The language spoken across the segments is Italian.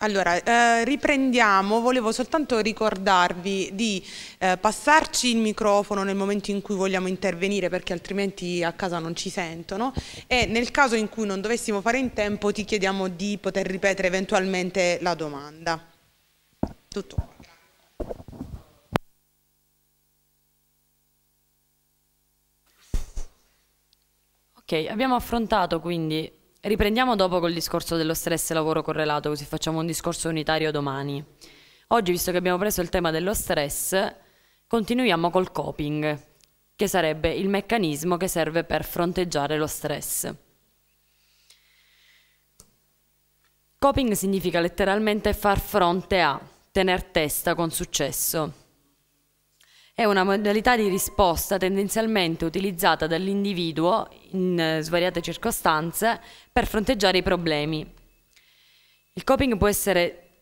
Allora, eh, riprendiamo, volevo soltanto ricordarvi di eh, passarci il microfono nel momento in cui vogliamo intervenire perché altrimenti a casa non ci sentono e nel caso in cui non dovessimo fare in tempo ti chiediamo di poter ripetere eventualmente la domanda. Tutto Ok, abbiamo affrontato quindi Riprendiamo dopo col discorso dello stress lavoro correlato, così facciamo un discorso unitario domani. Oggi, visto che abbiamo preso il tema dello stress, continuiamo col coping, che sarebbe il meccanismo che serve per fronteggiare lo stress. Coping significa letteralmente far fronte a, tener testa con successo. È una modalità di risposta tendenzialmente utilizzata dall'individuo in eh, svariate circostanze per fronteggiare i problemi. Il coping può essere,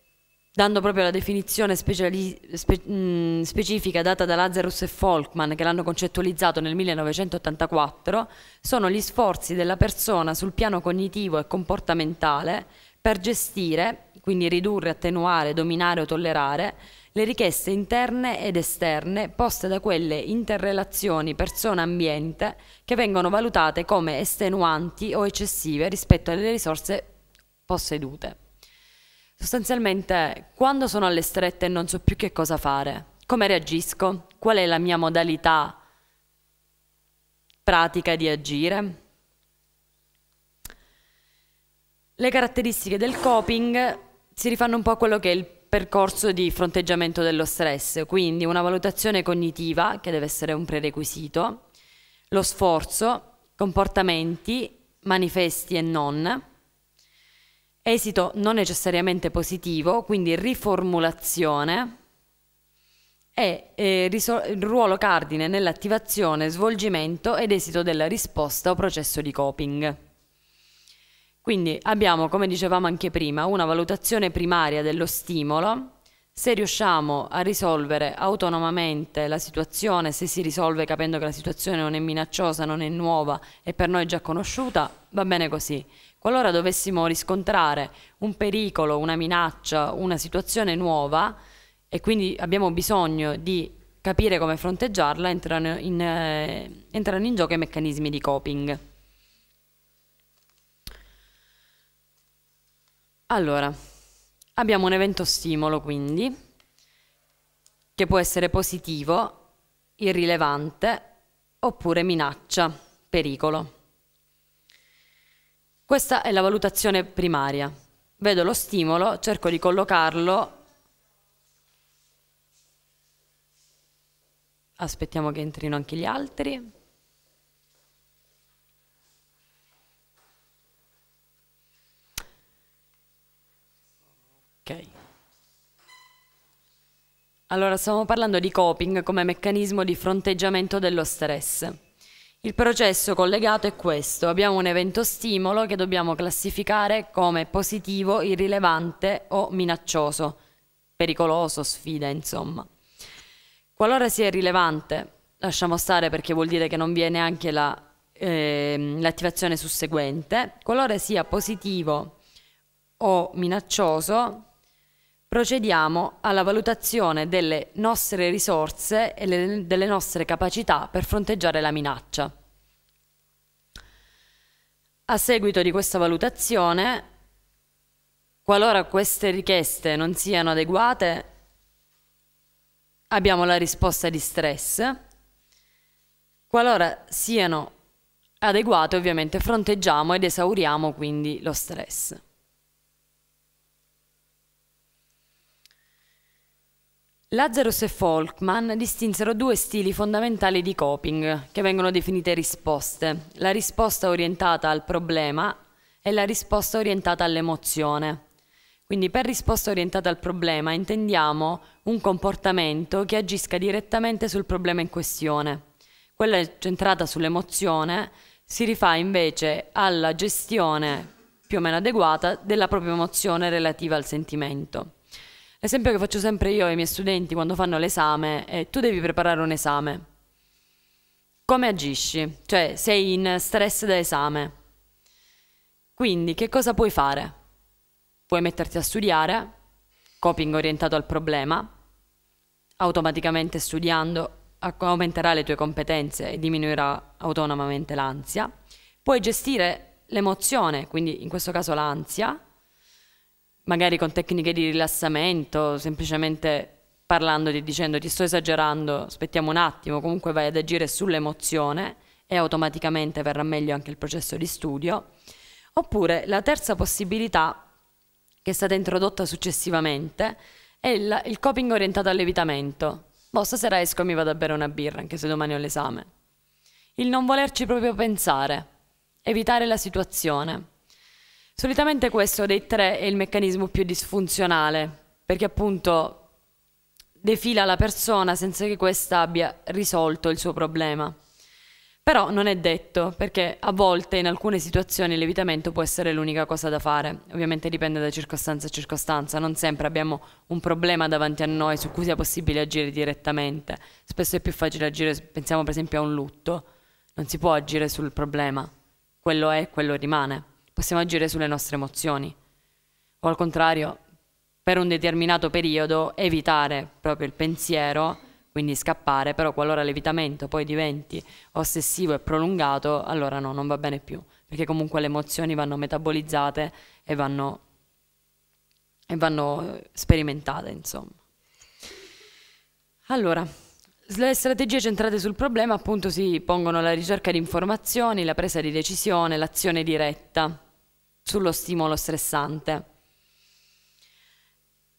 dando proprio la definizione speciali- spe- mh, mm, specifica data da Lazarus e Folkman che l'hanno concettualizzato nel 1984, sono gli sforzi della persona sul piano cognitivo e comportamentale per gestire, quindi ridurre, attenuare, dominare o tollerare, le richieste interne ed esterne poste da quelle interrelazioni persona-ambiente che vengono valutate come estenuanti o eccessive rispetto alle risorse possedute. Sostanzialmente, quando sono alle strette e non so più che cosa fare, come reagisco, qual è la mia modalità pratica di agire. Le caratteristiche del coping si rifanno un po' a quello che è il percorso di fronteggiamento dello stress, quindi una valutazione cognitiva, che deve essere un prerequisito, lo sforzo, comportamenti, manifesti e non, esito non necessariamente positivo, quindi riformulazione, e eh, il ruolo cardine nell'attivazione, svolgimento ed esito della risposta o processo di coping. Quindi abbiamo, come dicevamo anche prima, una valutazione primaria dello stimolo. Se riusciamo a risolvere autonomamente la situazione, se si risolve capendo che la situazione non è minacciosa, non è nuova e per noi già conosciuta, va bene così. Qualora dovessimo riscontrare un pericolo, una minaccia, una situazione nuova e quindi abbiamo bisogno di capire come fronteggiarla, entrano in, eh, entrano in gioco i meccanismi di coping. Allora, abbiamo un evento stimolo quindi, che può essere positivo, irrilevante oppure minaccia, pericolo. Questa è la valutazione primaria. Vedo lo stimolo, cerco di collocarlo. Aspettiamo che entrino anche gli altri. Ok. Allora, stiamo parlando di coping come meccanismo di fronteggiamento dello stress. Il processo collegato è questo, abbiamo un evento stimolo che dobbiamo classificare come positivo, irrilevante o minaccioso, pericoloso, sfida insomma. Qualora sia irrilevante, lasciamo stare perché vuol dire che non viene anche ehm, l'attivazione la, eh, susseguente, qualora sia positivo o minaccioso, Procediamo alla valutazione delle nostre risorse e le, delle nostre capacità per fronteggiare la minaccia. A seguito di questa valutazione, qualora queste richieste non siano adeguate, abbiamo la risposta di stress. Qualora siano adeguate, ovviamente fronteggiamo ed esauriamo quindi lo stress. Lazarus e Folkman distinsero due stili fondamentali di coping, che vengono definite risposte, la risposta orientata al problema e la risposta orientata all'emozione. Quindi per risposta orientata al problema intendiamo un comportamento che agisca direttamente sul problema in questione. Quella centrata sull'emozione si rifà invece alla gestione più o meno adeguata della propria emozione relativa al sentimento. L'esempio che faccio sempre io ai miei studenti quando fanno l'esame è eh, tu devi preparare un esame. Come agisci? Cioè, sei in stress da esame. Quindi, che cosa puoi fare? Puoi metterti a studiare, coping orientato al problema, automaticamente studiando aumenterà le tue competenze e diminuirà autonomamente l'ansia. Puoi gestire l'emozione, quindi in questo caso l'ansia, magari con tecniche di rilassamento, semplicemente parlandoti, dicendo ti sto esagerando, aspettiamo un attimo, comunque vai ad agire sull'emozione e automaticamente verrà meglio anche il processo di studio. Oppure la terza possibilità che è stata introdotta successivamente è il, il coping orientato all'evitamento. Boh, stasera esco e mi vado a bere una birra, anche se domani ho l'esame. Il non volerci proprio pensare, evitare la situazione Solitamente questo dei tre è il meccanismo più disfunzionale, perché appunto defila la persona senza che questa abbia risolto il suo problema. Però non è detto, perché a volte in alcune situazioni l'evitamento può essere l'unica cosa da fare. Ovviamente dipende da circostanza a circostanza, non sempre abbiamo un problema davanti a noi su cui sia possibile agire direttamente. Spesso è più facile agire, pensiamo per esempio a un lutto, non si può agire sul problema, quello è, quello rimane possiamo agire sulle nostre emozioni o al contrario per un determinato periodo evitare proprio il pensiero, quindi scappare, però qualora l'evitamento poi diventi ossessivo e prolungato, allora no, non va bene più, perché comunque le emozioni vanno metabolizzate e vanno, e vanno eh, sperimentate, insomma. Allora, le strategie centrate sul problema appunto si pongono alla ricerca di informazioni, la presa di decisione, l'azione diretta sullo stimolo stressante.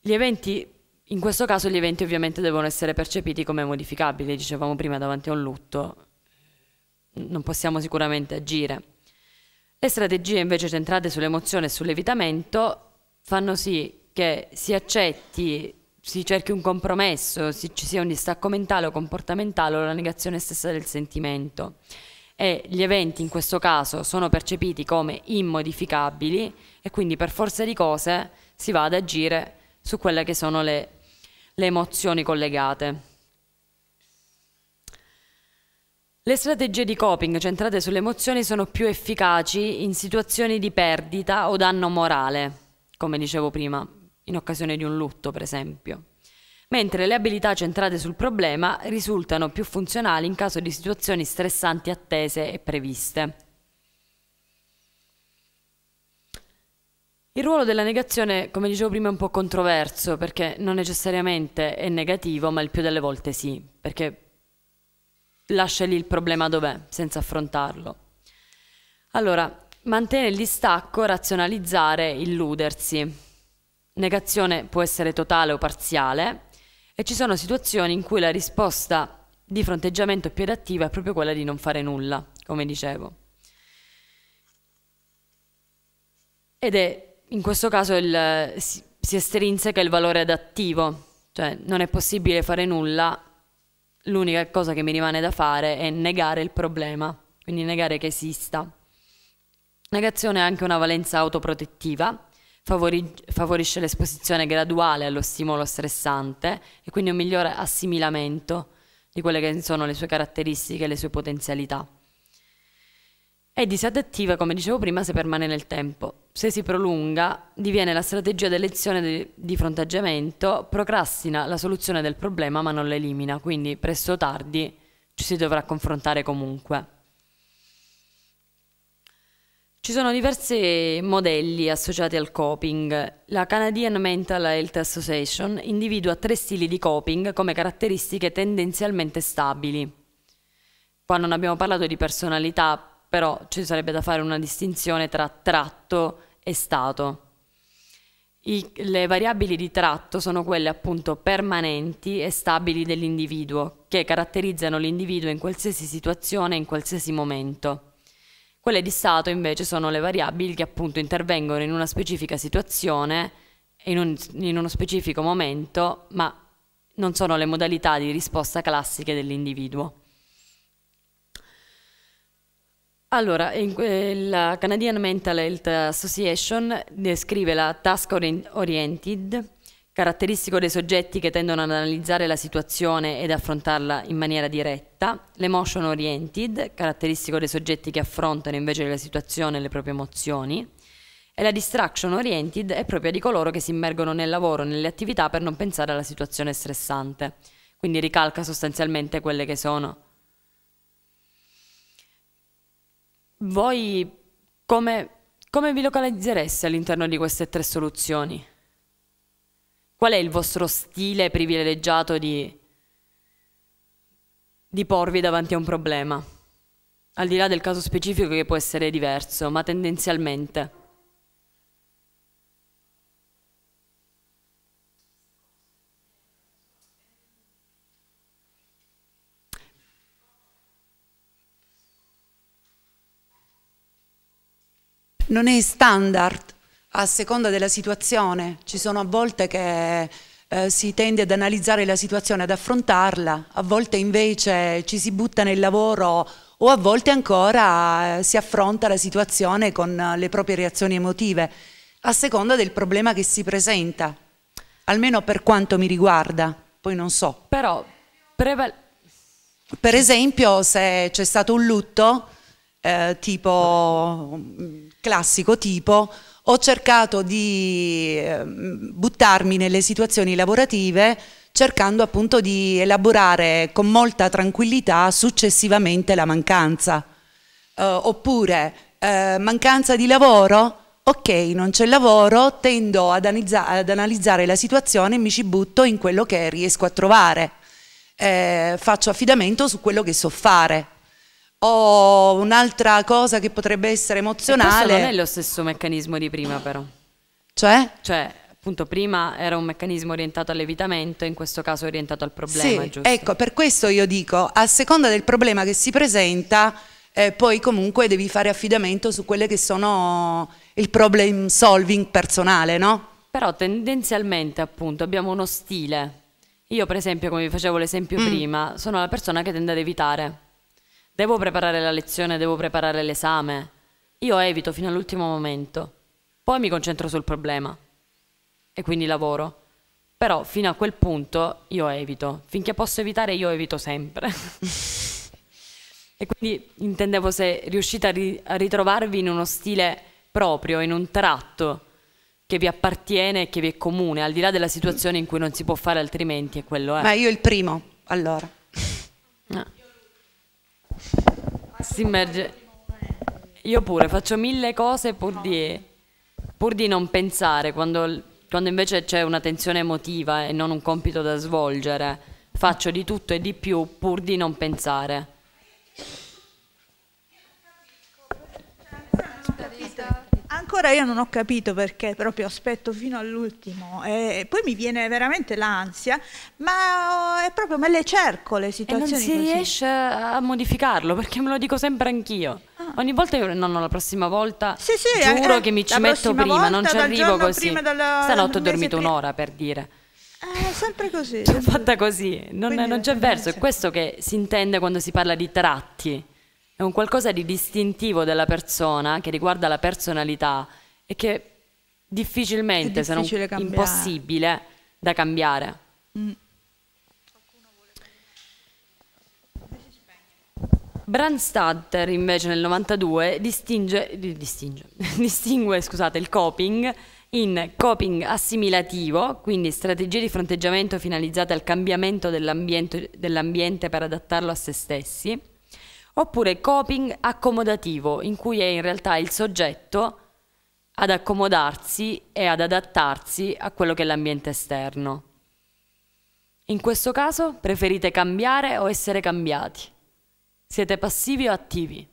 Gli eventi, in questo caso gli eventi ovviamente devono essere percepiti come modificabili, dicevamo prima davanti a un lutto, non possiamo sicuramente agire. Le strategie invece centrate sull'emozione e sull'evitamento fanno sì che si accetti, si cerchi un compromesso, si, ci sia un distacco mentale o comportamentale o la negazione stessa del sentimento e gli eventi in questo caso sono percepiti come immodificabili e quindi per forza di cose si va ad agire su quelle che sono le, le emozioni collegate. Le strategie di coping centrate sulle emozioni sono più efficaci in situazioni di perdita o danno morale, come dicevo prima, in occasione di un lutto per esempio mentre le abilità centrate sul problema risultano più funzionali in caso di situazioni stressanti attese e previste. Il ruolo della negazione, come dicevo prima, è un po' controverso perché non necessariamente è negativo, ma il più delle volte sì, perché lascia lì il problema dov'è, senza affrontarlo. Allora, mantenere il distacco, razionalizzare, illudersi. Negazione può essere totale o parziale, e ci sono situazioni in cui la risposta di fronteggiamento più adattiva è proprio quella di non fare nulla, come dicevo. Ed è in questo caso il, si, si estrinseca il valore adattivo, cioè non è possibile fare nulla, l'unica cosa che mi rimane da fare è negare il problema, quindi negare che esista. Negazione ha anche una valenza autoprotettiva, favori- favorisce l'esposizione graduale allo stimolo stressante e quindi un migliore assimilamento di quelle che sono le sue caratteristiche e le sue potenzialità. È disadattiva, come dicevo prima, se permane nel tempo. Se si prolunga, diviene la strategia di lezione di fronteggiamento, procrastina la soluzione del problema ma non l'elimina, quindi presto o tardi ci si dovrà confrontare comunque. Ci sono diversi modelli associati al coping. La Canadian Mental Health Association individua tre stili di coping come caratteristiche tendenzialmente stabili. Qua non abbiamo parlato di personalità, però ci sarebbe da fare una distinzione tra tratto e stato. I, le variabili di tratto sono quelle appunto permanenti e stabili dell'individuo, che caratterizzano l'individuo in qualsiasi situazione, e in qualsiasi momento. Quelle di stato invece sono le variabili che appunto intervengono in una specifica situazione, in, un, in uno specifico momento, ma non sono le modalità di risposta classiche dell'individuo. Allora, la Canadian Mental Health Association descrive la task oriented Caratteristico dei soggetti che tendono ad analizzare la situazione ed affrontarla in maniera diretta, l'emotion oriented, caratteristico dei soggetti che affrontano invece la situazione e le proprie emozioni, e la distraction oriented è propria di coloro che si immergono nel lavoro, nelle attività per non pensare alla situazione stressante, quindi ricalca sostanzialmente quelle che sono. Voi come, come vi localizzereste all'interno di queste tre soluzioni? Qual è il vostro stile privilegiato di, di porvi davanti a un problema? Al di là del caso specifico che può essere diverso, ma tendenzialmente. non è standard a seconda della situazione. Ci sono a volte che eh, si tende ad analizzare la situazione, ad affrontarla, a volte invece ci si butta nel lavoro o a volte ancora eh, si affronta la situazione con eh, le proprie reazioni emotive, a seconda del problema che si presenta, almeno per quanto mi riguarda, poi non so. Però, per esempio, se c'è stato un lutto, eh, tipo mm, classico tipo, ho cercato di eh, buttarmi nelle situazioni lavorative cercando appunto di elaborare con molta tranquillità successivamente la mancanza. Eh, oppure eh, mancanza di lavoro, ok non c'è lavoro, tendo ad, ad, analizzare la situazione e mi ci butto in quello che riesco a trovare. Eh, faccio affidamento su quello che so fare o un'altra cosa che potrebbe essere emozionale. non è lo stesso meccanismo di prima però. Cioè? Cioè, appunto, prima era un meccanismo orientato all'evitamento, in questo caso orientato al problema, sì, giusto? Ecco, per questo io dico, a seconda del problema che si presenta, eh, poi comunque devi fare affidamento su quelle che sono il problem solving personale, no? Però tendenzialmente, appunto, abbiamo uno stile. Io, per esempio, come vi facevo l'esempio mm. prima, sono la persona che tende ad evitare Devo preparare la lezione, devo preparare l'esame. Io evito fino all'ultimo momento. Poi mi concentro sul problema. E quindi lavoro. Però fino a quel punto io evito. Finché posso evitare io evito sempre. e quindi intendevo se riuscite a, ri- a ritrovarvi in uno stile proprio, in un tratto che vi appartiene e che vi è comune, al di là della situazione in cui non si può fare altrimenti, è quello è. Eh. Ma io il primo, allora. No. Ah. Simmerge. Io pure faccio mille cose pur di, pur di non pensare, quando, quando invece c'è una tensione emotiva e non un compito da svolgere, faccio di tutto e di più pur di non pensare. ancora io non ho capito perché, proprio aspetto fino all'ultimo. E poi mi viene veramente l'ansia, ma è proprio me le cerco le situazioni. E non si così. riesce a modificarlo perché me lo dico sempre anch'io. Ah. Ogni volta io no, no, la prossima volta sì, sì, eh, giuro eh, che mi ci metto prima, volta, non ci arrivo così. Dalla, Stanotte ho dormito un'ora per dire. Eh, è eh, sempre così. Cioè, è fatta così, non, non c'è verso, è questo che si intende quando si parla di tratti è un qualcosa di distintivo della persona che riguarda la personalità e che difficilmente, se non cambiare. impossibile, da cambiare. Mm. Brandstatter invece nel 92 distingue, distingue scusate, il coping in coping assimilativo, quindi strategie di fronteggiamento finalizzate al cambiamento dell'ambiente, dell per adattarlo a se stessi, oppure coping accomodativo, in cui è in realtà il soggetto ad accomodarsi e ad adattarsi a quello che è l'ambiente esterno. In questo caso preferite cambiare o essere cambiati? Siete passivi o attivi?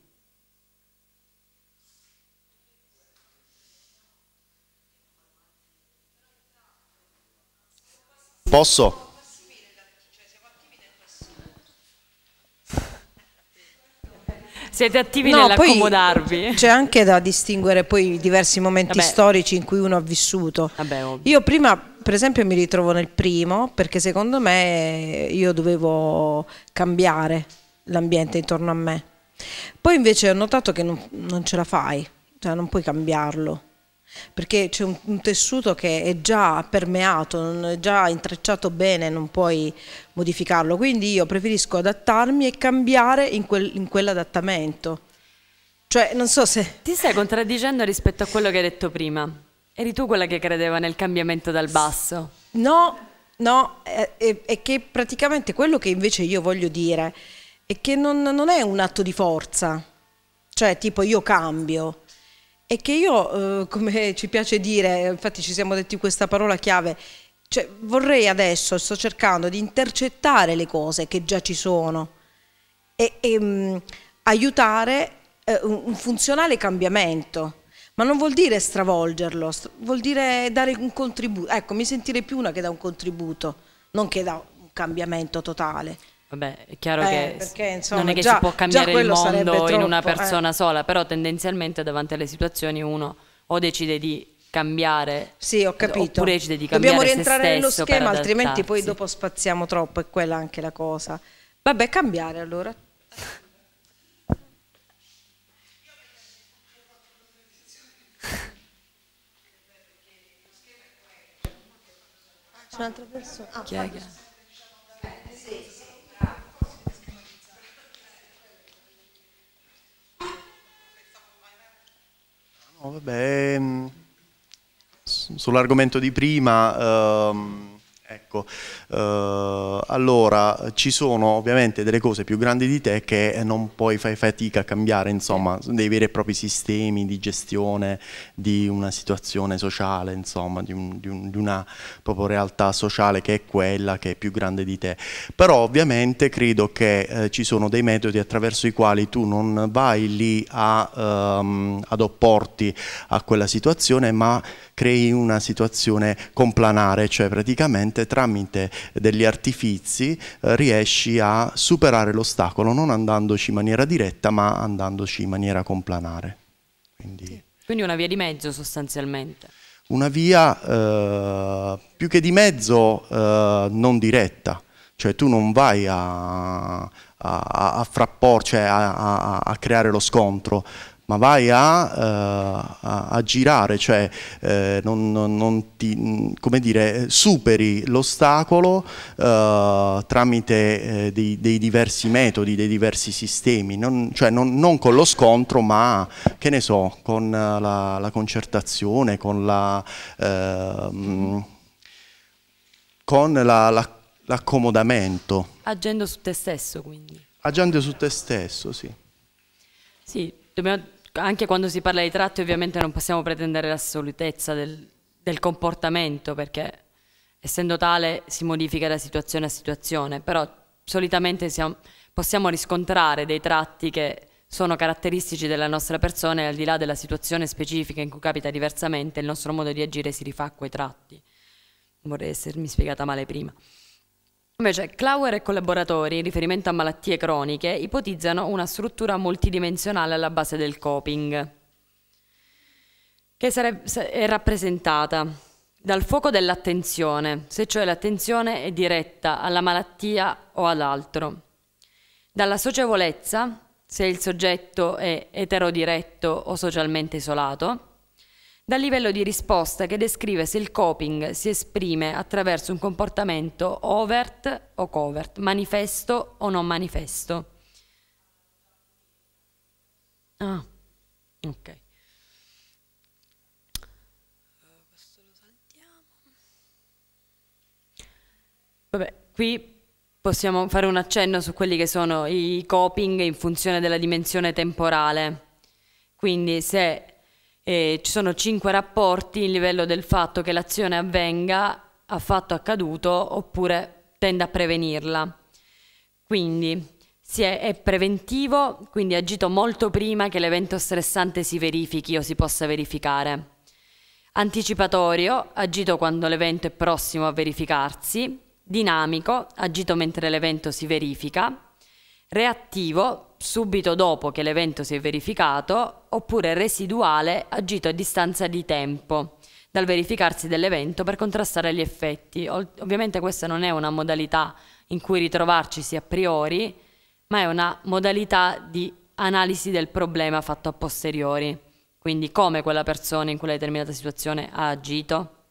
Posso? siete attivi no, nell'accomodarvi. C'è anche da distinguere poi i diversi momenti Vabbè. storici in cui uno ha vissuto. Vabbè, io prima, per esempio, mi ritrovo nel primo perché secondo me io dovevo cambiare l'ambiente intorno a me. Poi invece ho notato che non, non ce la fai, cioè non puoi cambiarlo perché c'è un, un, tessuto che è già permeato, non è già intrecciato bene, non puoi modificarlo, quindi io preferisco adattarmi e cambiare in, quel, in quell'adattamento. Cioè, non so se... Ti stai contraddicendo rispetto a quello che hai detto prima. Eri tu quella che credeva nel cambiamento dal basso? No, no, è, è, è che praticamente quello che invece io voglio dire è che non, non è un atto di forza, cioè tipo io cambio, è che io, eh, come ci piace dire, infatti ci siamo detti questa parola chiave, cioè, vorrei adesso, sto cercando di intercettare le cose che già ci sono e, e mh, mm, aiutare eh, un funzionale cambiamento. Ma non vuol dire stravolgerlo, stra vuol dire dare un contributo. Ecco, mi sentirei più una che dà un contributo, non che dà un cambiamento totale. Vabbè, è chiaro eh, che perché, insomma, non è che già, si può cambiare il mondo in una eh. persona eh. sola, però tendenzialmente davanti alle situazioni uno o decide di cambiare. Sì, ho capito. Oppure decide di cambiare Dobbiamo rientrare nello schema, altrimenti poi dopo spaziamo troppo, è quella anche la cosa. Vabbè, cambiare allora. C'è un'altra persona. Ah, Chi è? Che... Oh, vabbè, mm, sull'argomento di prima, ehm, ecco Ecco. Uh, allora, ci sono ovviamente delle cose più grandi di te che non puoi fare fatica a cambiare, insomma, dei veri e propri sistemi di gestione di una situazione sociale, insomma, di, un, di, un, di una proprio realtà sociale che è quella che è più grande di te. Però ovviamente credo che eh, ci sono dei metodi attraverso i quali tu non vai lì a, um, ad opporti a quella situazione, ma crei una situazione complanare, cioè praticamente tra tramite degli artifizi eh, riesci a superare l'ostacolo, non andandoci in maniera diretta, ma andandoci in maniera complanare. Quindi, Quindi una via di mezzo sostanzialmente. Una via eh, più che di mezzo eh, non diretta, cioè tu non vai a, a, a, frappor, cioè a, a, creare lo scontro, ma vai a, uh, a, a girare, cioè eh, non, non, non ti, come dire, superi l'ostacolo uh, tramite eh, dei, dei, diversi metodi, dei diversi sistemi, non, cioè non, con lo scontro ma che ne so, con la, la concertazione, con la... Eh, con l'accomodamento. La, Agendo su te stesso quindi. Agendo su te stesso, sì. Sì, dobbiamo anche quando si parla di tratti ovviamente non possiamo pretendere l'assolutezza del, del comportamento perché essendo tale si modifica da situazione a situazione, però solitamente siamo, possiamo riscontrare dei tratti che sono caratteristici della nostra persona e al di là della situazione specifica in cui capita diversamente il nostro modo di agire si rifà a quei tratti. Vorrei essermi spiegata male prima. Invece Clauer e collaboratori, in riferimento a malattie croniche, ipotizzano una struttura multidimensionale alla base del coping, che è rappresentata dal fuoco dell'attenzione, se cioè l'attenzione è diretta alla malattia o ad altro, dalla socievolezza, se il soggetto è eterodiretto o socialmente isolato, dal livello di risposta che descrive se il coping si esprime attraverso un comportamento overt o covert, manifesto o non manifesto. Ah, ok. Questo lo saltiamo. Vabbè, qui possiamo fare un accenno su quelli che sono i coping in funzione della dimensione temporale. Quindi se eh, ci sono cinque rapporti in livello del fatto che l'azione avvenga ha fatto accaduto oppure tende a prevenirla. Quindi si è, è, preventivo, quindi agito molto prima che l'evento stressante si verifichi o si possa verificare. Anticipatorio, agito quando l'evento è prossimo a verificarsi. Dinamico, agito mentre l'evento si verifica reattivo subito dopo che l'evento si è verificato oppure residuale agito a distanza di tempo dal verificarsi dell'evento per contrastare gli effetti. Ovviamente questa non è una modalità in cui ritrovarcisi a priori, ma è una modalità di analisi del problema fatto a posteriori, quindi come quella persona in quella determinata situazione ha agito.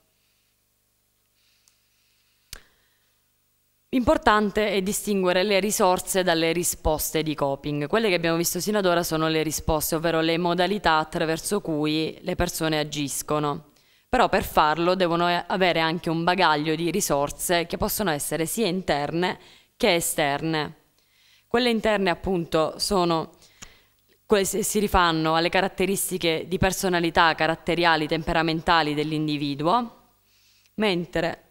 Importante è distinguere le risorse dalle risposte di coping. Quelle che abbiamo visto sino ad ora sono le risposte, ovvero le modalità attraverso cui le persone agiscono. Però per farlo devono eh, avere anche un bagaglio di risorse che possono essere sia interne che esterne. Quelle interne appunto sono si rifanno alle caratteristiche di personalità caratteriali temperamentali dell'individuo, mentre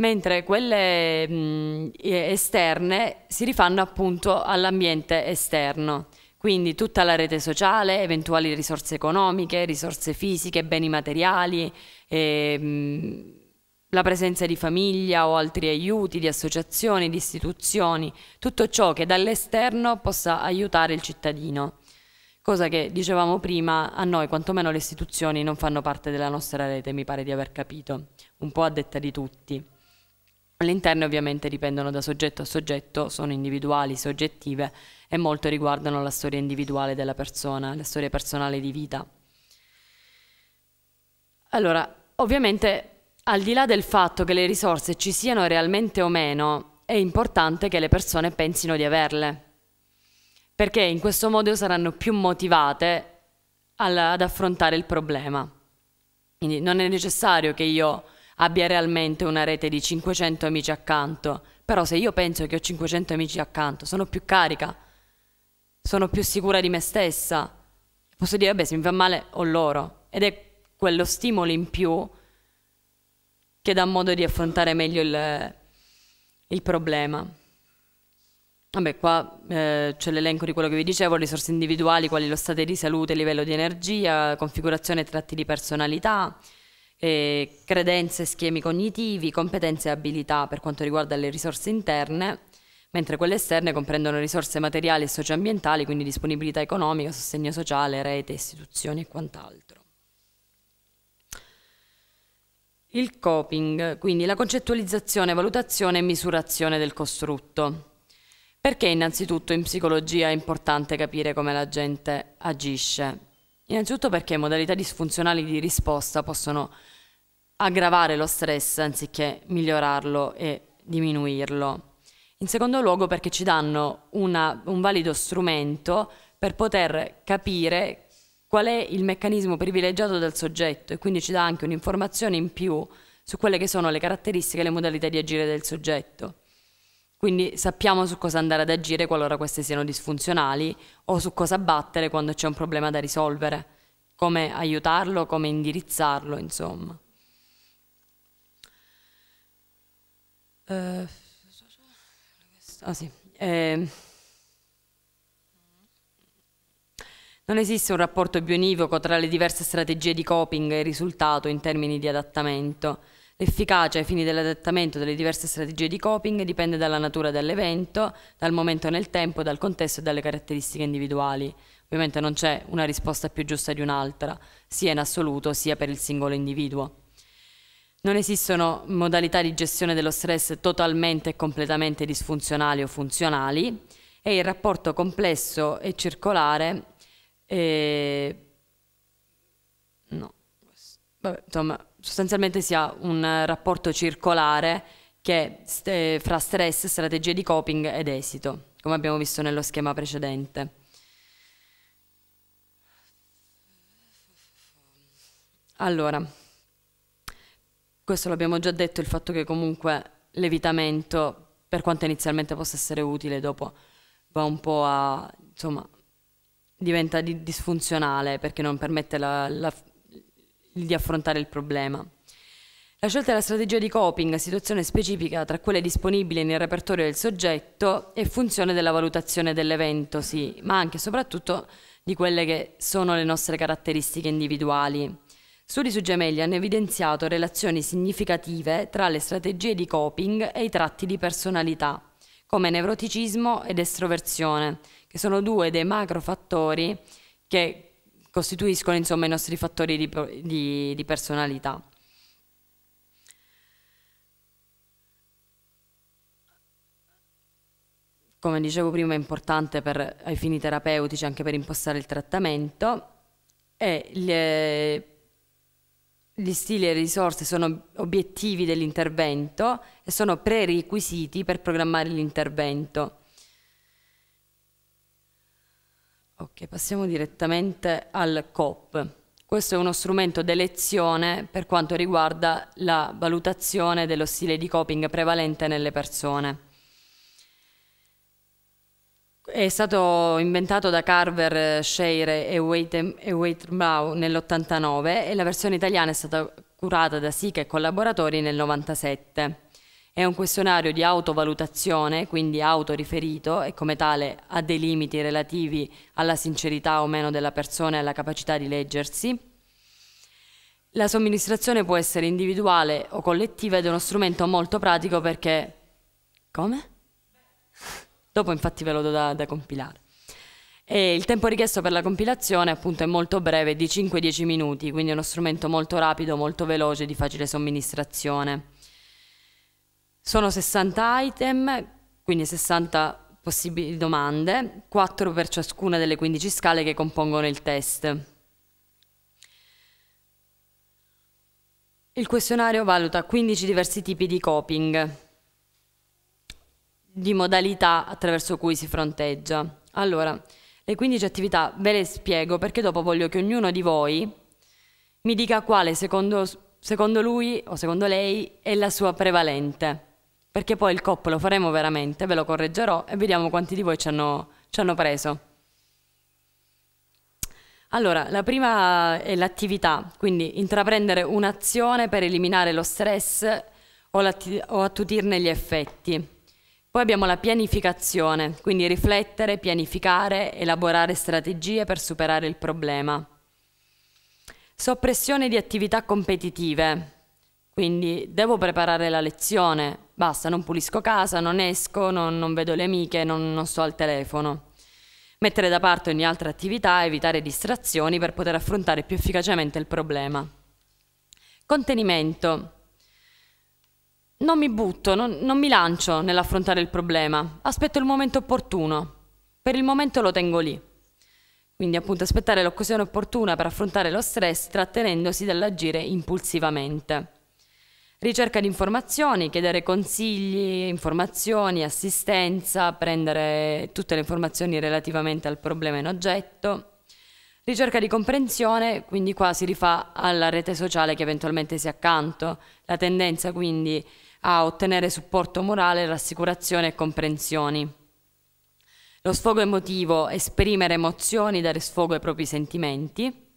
mentre quelle mh, mm, esterne si rifanno appunto all'ambiente esterno. Quindi tutta la rete sociale, eventuali risorse economiche, risorse fisiche, beni materiali, e, ehm, mh, la presenza di famiglia o altri aiuti, di associazioni, di istituzioni, tutto ciò che dall'esterno possa aiutare il cittadino cosa che dicevamo prima, a noi quantomeno le istituzioni non fanno parte della nostra rete, mi pare di aver capito, un po' a detta di tutti. All'interno ovviamente dipendono da soggetto a soggetto, sono individuali, soggettive e molto riguardano la storia individuale della persona, la storia personale di vita. Allora, ovviamente al di là del fatto che le risorse ci siano realmente o meno, è importante che le persone pensino di averle, perché in questo modo saranno più motivate ad affrontare il problema. Quindi non è necessario che io abbia realmente una rete di 500 amici accanto, però se io penso che ho 500 amici accanto, sono più carica, sono più sicura di me stessa, posso dire, vabbè, se mi fa male ho loro, ed è quello stimolo in più che dà modo di affrontare meglio il, il problema. Vabbè, qua eh, c'è l'elenco di quello che vi dicevo, risorse individuali, quali lo stato di salute, livello di energia, configurazione e tratti di personalità, eh, credenze, schemi cognitivi, competenze e abilità per quanto riguarda le risorse interne, mentre quelle esterne comprendono risorse materiali e socioambientali, quindi disponibilità economica, sostegno sociale, rete, istituzioni e quant'altro. Il coping, quindi la concettualizzazione, valutazione e misurazione del costrutto. Perché innanzitutto in psicologia è importante capire come la gente agisce? Innanzitutto perché modalità disfunzionali di risposta possono aggravare lo stress anziché migliorarlo e diminuirlo. In secondo luogo perché ci danno una, un valido strumento per poter capire qual è il meccanismo privilegiato del soggetto e quindi ci dà anche un'informazione in più su quelle che sono le caratteristiche e le modalità di agire del soggetto. Quindi sappiamo su cosa andare ad agire qualora queste siano disfunzionali o su cosa battere quando c'è un problema da risolvere, come aiutarlo, come indirizzarlo, insomma. Eh, oh sì, eh, non esiste un rapporto bionivoco tra le diverse strategie di coping e il risultato in termini di adattamento. L'efficacia ai fini dell'adattamento delle diverse strategie di coping dipende dalla natura dell'evento, dal momento nel tempo, dal contesto e dalle caratteristiche individuali. Ovviamente non c'è una risposta più giusta di un'altra, sia in assoluto sia per il singolo individuo. Non esistono modalità di gestione dello stress totalmente e completamente disfunzionali o funzionali e il rapporto complesso e circolare... è... Eh, no, vabbè, insomma sostanzialmente sia un rapporto circolare che st- eh, fra stress, strategie di coping ed esito, come abbiamo visto nello schema precedente. Allora, questo l'abbiamo già detto, il fatto che comunque l'evitamento, per quanto inizialmente possa essere utile, dopo va un po' a, insomma, diventa di- disfunzionale perché non permette la, la, di affrontare il problema. La scelta della strategia di coping a situazione specifica tra quelle disponibili nel repertorio del soggetto è funzione della valutazione dell'evento, sì, ma anche e soprattutto di quelle che sono le nostre caratteristiche individuali. Studi su gemelli hanno evidenziato relazioni significative tra le strategie di coping e i tratti di personalità, come neuroticismo ed estroversione, che sono due dei macrofattori che costituiscono insomma i nostri fattori di, di, di personalità. come dicevo prima, è importante per, ai fini terapeutici anche per impostare il trattamento e le, eh, gli stili e le risorse sono obiettivi dell'intervento e sono prerequisiti per programmare l'intervento. Ok, passiamo direttamente al COP. Questo è uno strumento d'elezione per quanto riguarda la valutazione dello stile di coping prevalente nelle persone. È stato inventato da Carver, Scheire e Waitmau nell'89 e la versione italiana è stata curata da Sica e collaboratori nel 97. È un questionario di autovalutazione, quindi autoriferito e come tale ha dei limiti relativi alla sincerità o meno della persona e alla capacità di leggersi. La somministrazione può essere individuale o collettiva ed è uno strumento molto pratico perché... Come? Dopo infatti ve lo do da, da compilare. E il tempo richiesto per la compilazione appunto è molto breve, di 5-10 minuti, quindi è uno strumento molto rapido, molto veloce, di facile somministrazione. Sono 60 item, quindi 60 possibili domande, 4 per ciascuna delle 15 scale che compongono il test. Il questionario valuta 15 diversi tipi di coping, di modalità attraverso cui si fronteggia. Allora, le 15 attività ve le spiego perché dopo voglio che ognuno di voi mi dica quale secondo, secondo lui o secondo lei è la sua prevalente perché poi il COP lo faremo veramente, ve lo correggerò e vediamo quanti di voi ci hanno, ci hanno preso. Allora, la prima è l'attività, quindi intraprendere un'azione per eliminare lo stress o, o attutirne gli effetti. Poi abbiamo la pianificazione, quindi riflettere, pianificare, elaborare strategie per superare il problema. Soppressione di attività competitive, quindi devo preparare la lezione, Basta, non pulisco casa, non esco, non, non vedo le amiche, non, non sto al telefono. Mettere da parte ogni altra attività, evitare distrazioni per poter affrontare più efficacemente il problema. Contenimento. Non mi butto, non, non mi lancio nell'affrontare il problema, aspetto il momento opportuno. Per il momento lo tengo lì. Quindi appunto aspettare l'occasione opportuna per affrontare lo stress trattenendosi dall'agire impulsivamente. Ricerca di informazioni, chiedere consigli, informazioni, assistenza, prendere tutte le informazioni relativamente al problema in oggetto. Ricerca di comprensione, quindi qua si rifà alla rete sociale che eventualmente si è accanto. La tendenza quindi a ottenere supporto morale, rassicurazione e comprensioni. Lo sfogo emotivo, esprimere emozioni, dare sfogo ai propri sentimenti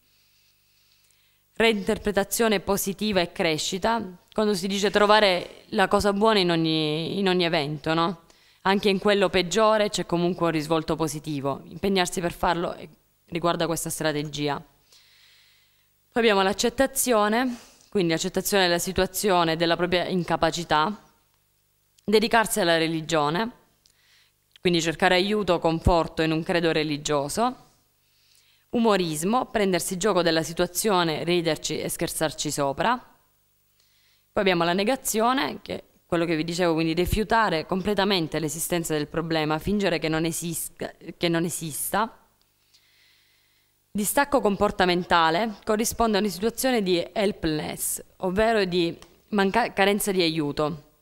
reinterpretazione positiva e crescita, quando si dice trovare la cosa buona in ogni, in ogni evento, no? Anche in quello peggiore c'è comunque un risvolto positivo, impegnarsi per farlo eh, riguarda questa strategia. Poi abbiamo l'accettazione, quindi l'accettazione della situazione, della propria incapacità, dedicarsi alla religione, quindi cercare aiuto, conforto in un credo religioso, Umorismo, prendersi gioco della situazione, riderci e scherzarci sopra. Poi abbiamo la negazione, che è quello che vi dicevo, quindi rifiutare completamente l'esistenza del problema, fingere che non, esista, che non esista. Distacco comportamentale corrisponde a una situazione di helpless, ovvero di carenza di aiuto.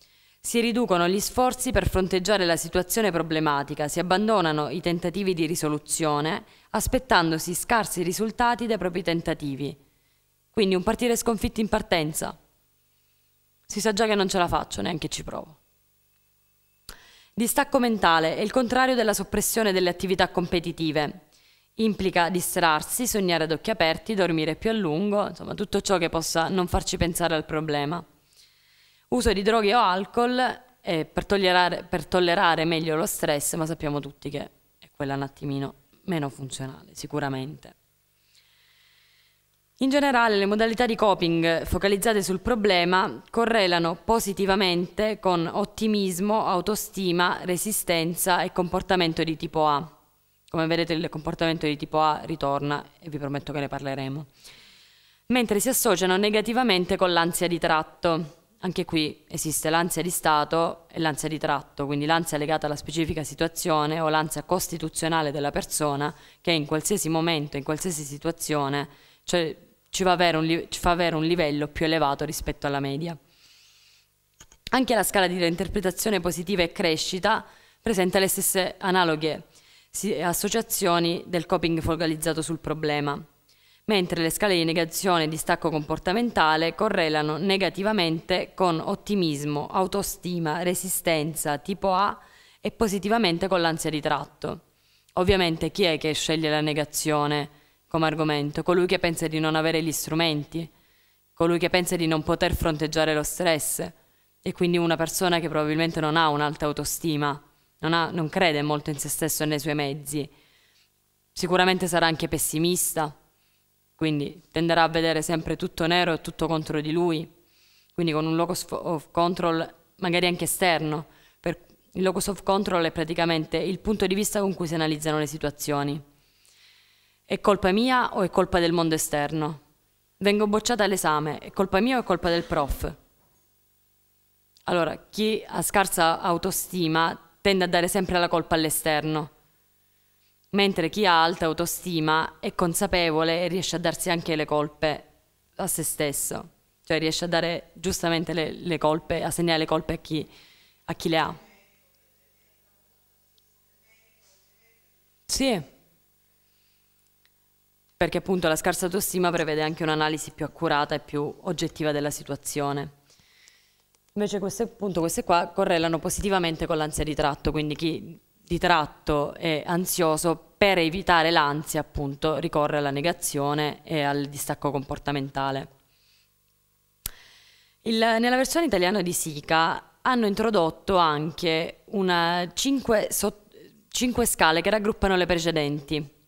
Si riducono gli sforzi per fronteggiare la situazione problematica, si abbandonano i tentativi di risoluzione aspettandosi scarsi risultati dai propri tentativi. Quindi un partire sconfitto in partenza. Si sa già che non ce la faccio, neanche ci provo. Distacco mentale è il contrario della soppressione delle attività competitive. Implica distrarsi, sognare ad occhi aperti, dormire più a lungo, insomma tutto ciò che possa non farci pensare al problema. Uso di droghe o alcol eh, per, per tollerare meglio lo stress, ma sappiamo tutti che è quella un attimino meno funzionale, sicuramente. In generale le modalità di coping focalizzate sul problema correlano positivamente con ottimismo, autostima, resistenza e comportamento di tipo A. Come vedete il comportamento di tipo A ritorna e vi prometto che ne parleremo. Mentre si associano negativamente con l'ansia di tratto, anche qui esiste l'ansia di Stato e l'ansia di tratto, quindi l'ansia legata alla specifica situazione o l'ansia costituzionale della persona che in qualsiasi momento, in qualsiasi situazione, cioè, ci, fa un, ci fa avere un livello più elevato rispetto alla media. Anche la scala di reinterpretazione positiva e crescita presenta le stesse analoghe associazioni del coping focalizzato sul problema mentre le scale di negazione e distacco comportamentale correlano negativamente con ottimismo, autostima, resistenza, tipo A e positivamente con l'ansia di tratto. Ovviamente chi è che sceglie la negazione come argomento? Colui che pensa di non avere gli strumenti, colui che pensa di non poter fronteggiare lo stress e quindi una persona che probabilmente non ha un'alta autostima, non, ha, non crede molto in se stesso e nei suoi mezzi. Sicuramente sarà anche pessimista, quindi tenderà a vedere sempre tutto nero e tutto contro di lui, quindi con un locus of control magari anche esterno. Per, il locus of control è praticamente il punto di vista con cui si analizzano le situazioni. È colpa mia o è colpa del mondo esterno? Vengo bocciata all'esame, è colpa mia o è colpa del prof? Allora, chi ha scarsa autostima tende a dare sempre la colpa all'esterno mentre chi ha alta autostima è consapevole e riesce a darsi anche le colpe a se stesso, cioè riesce a dare giustamente le, le colpe, a segnare le colpe a chi, a chi le ha. Sì, perché appunto la scarsa autostima prevede anche un'analisi più accurata e più oggettiva della situazione. Invece queste, appunto, queste qua correlano positivamente con l'ansia di tratto, quindi chi tratto e ansioso per evitare l'ansia, appunto, ricorre alla negazione e al distacco comportamentale. Il, nella versione italiana di Sica hanno introdotto anche cinque, so, scale che raggruppano le precedenti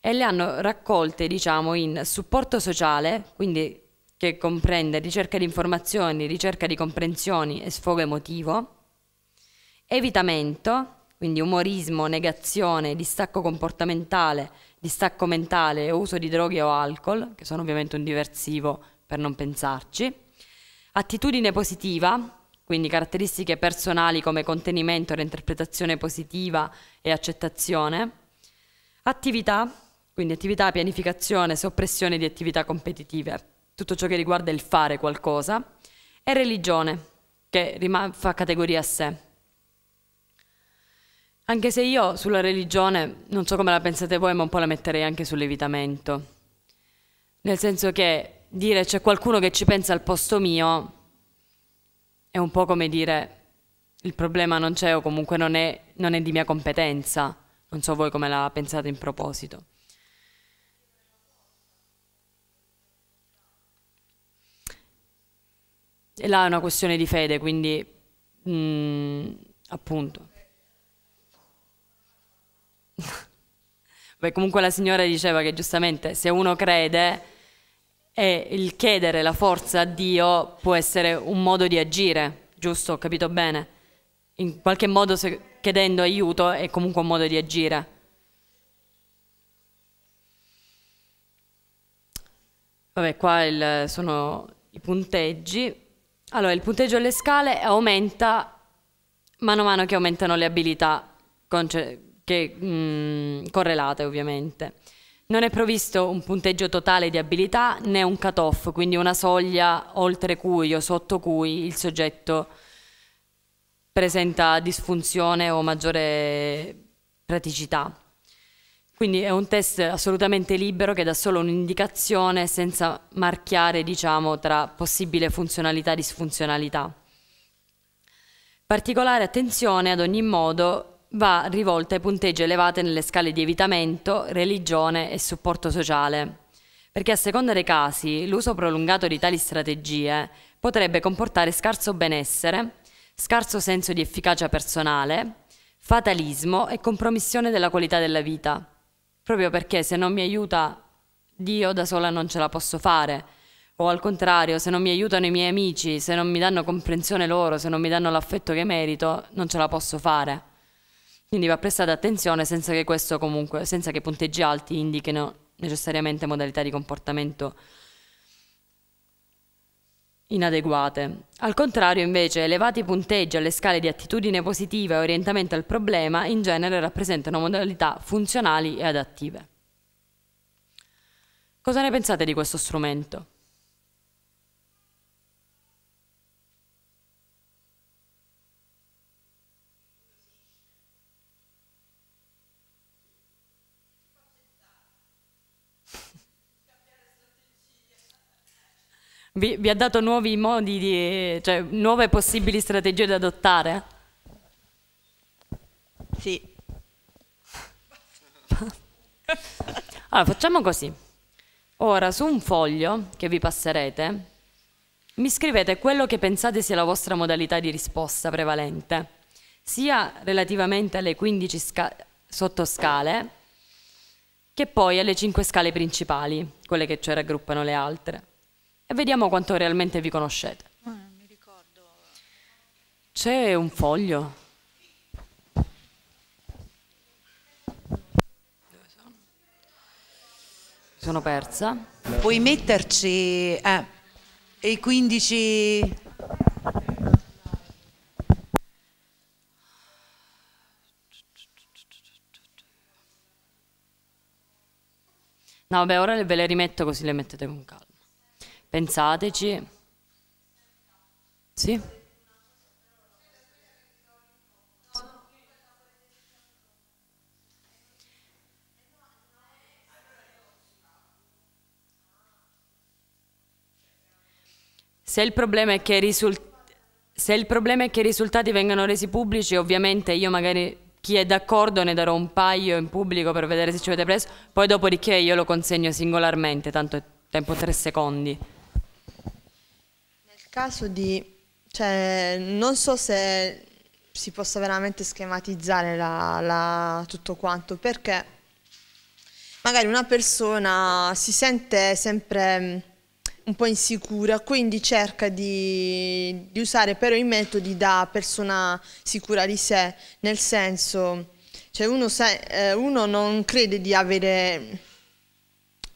e le hanno raccolte, diciamo, in supporto sociale, quindi che comprende ricerca di informazioni, ricerca di comprensioni e sfogo emotivo, evitamento, quindi umorismo, negazione, distacco comportamentale, distacco mentale e uso di droghe o alcol, che sono ovviamente un diversivo per non pensarci, attitudine positiva, quindi caratteristiche personali come contenimento, reinterpretazione positiva e accettazione, attività, quindi attività, pianificazione, soppressione di attività competitive, tutto ciò che riguarda il fare qualcosa, e religione, che fa categoria a sé, anche se io sulla religione, non so come la pensate voi, ma un po' la metterei anche sull'evitamento. Nel senso che dire c'è qualcuno che ci pensa al posto mio è un po' come dire il problema non c'è o comunque non è, non è di mia competenza. Non so voi come la pensate in proposito. E là è una questione di fede, quindi mh, mm, appunto. Beh, comunque la signora diceva che giustamente se uno crede e il chiedere la forza a Dio può essere un modo di agire, giusto? Ho capito bene? In qualche modo se, chiedendo aiuto è comunque un modo di agire. Vabbè, qua il, sono i punteggi. Allora, il punteggio alle scale aumenta mano a mano che aumentano le abilità, che, mh, mm, correlate ovviamente. Non è previsto un punteggio totale di abilità né un cut-off, quindi una soglia oltre cui o sotto cui il soggetto presenta disfunzione o maggiore praticità. Quindi è un test assolutamente libero che dà solo un'indicazione senza marchiare diciamo, tra possibile funzionalità e disfunzionalità. Particolare attenzione ad ogni modo va rivolta ai punteggi elevati nelle scale di evitamento, religione e supporto sociale. Perché a seconda dei casi l'uso prolungato di tali strategie potrebbe comportare scarso benessere, scarso senso di efficacia personale, fatalismo e compromissione della qualità della vita. Proprio perché se non mi aiuta Dio da sola non ce la posso fare. O al contrario, se non mi aiutano i miei amici, se non mi danno comprensione loro, se non mi danno l'affetto che merito, non ce la posso fare. Quindi va prestata attenzione senza che questo comunque, senza che punteggi alti indichino necessariamente modalità di comportamento inadeguate. Al contrario, invece, elevati punteggi alle scale di attitudine positiva e orientamento al problema in genere rappresentano modalità funzionali e adattive. Cosa ne pensate di questo strumento? Vi, vi ha dato nuovi modi, di, cioè nuove possibili strategie da adottare? Sì. Allora, facciamo così. Ora, su un foglio che vi passerete, mi scrivete quello che pensate sia la vostra modalità di risposta prevalente, sia relativamente alle 15 sottoscale, che poi alle 5 scale principali, quelle che cioè raggruppano le altre e vediamo quanto realmente vi conoscete. Ah, C'è un foglio. sono persa. Puoi metterci eh, i 15... No, vabbè, ora ve le rimetto così le mettete con calma. Pensateci. Sì? Se il, risult... se il problema è che i risultati vengano resi pubblici, ovviamente io magari chi è d'accordo ne darò un paio in pubblico per vedere se ci avete preso, poi dopodiché io lo consegno singolarmente, tanto è tempo tre secondi caso di... Cioè, non so se si possa veramente schematizzare la, la, tutto quanto, perché magari una persona si sente sempre mm, un po' insicura, quindi cerca di, di usare però i metodi da persona sicura di sé, nel senso, cioè uno, se, eh, uno non crede di avere,